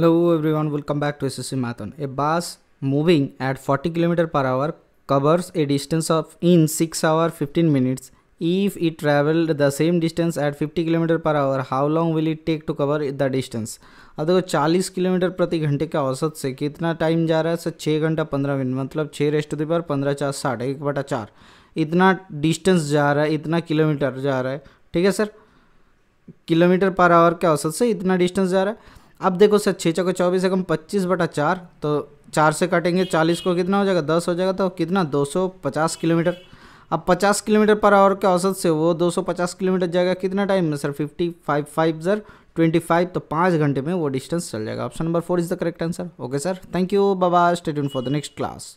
Hello everyone, welcome back to SSC Marathon. A bus moving at 40 km per hour covers a distance of in 6 hour 15 minutes. If it traveled the same distance at 50 km per hour, how long will it take to cover the distance? अब देखो 40 kilometre प्रति घंटे के औसत से कितना time जा रहा है सर छः घंटा पंद्रह मिनट मतलब छः रेस्ट दी पर पंद्रह चार साठ एक बटा चार इतना डिस्टेंस जा रहा है इतना किलोमीटर जा रहा है ठीक है सर किलोमीटर पर आवर के औसत से इतना डिस्टेंस जा रहा है अब देखो सर छः चौके चौबीस एकम पच्चीस बटा चार तो चार से काटेंगे चालीस को कितना हो जाएगा दस हो जाएगा तो कितना दो सौ पचास किलोमीटर अब पचास किलोमीटर पर आवर के औसत से वो दो सौ पचास किलोमीटर जाएगा कितना टाइम में sir fifty five five sir twenty five तो पाँच घंटे में वो डिस्टेंस चल जाएगा option number four is the correct answer okay sir thank you बाबा state for the next class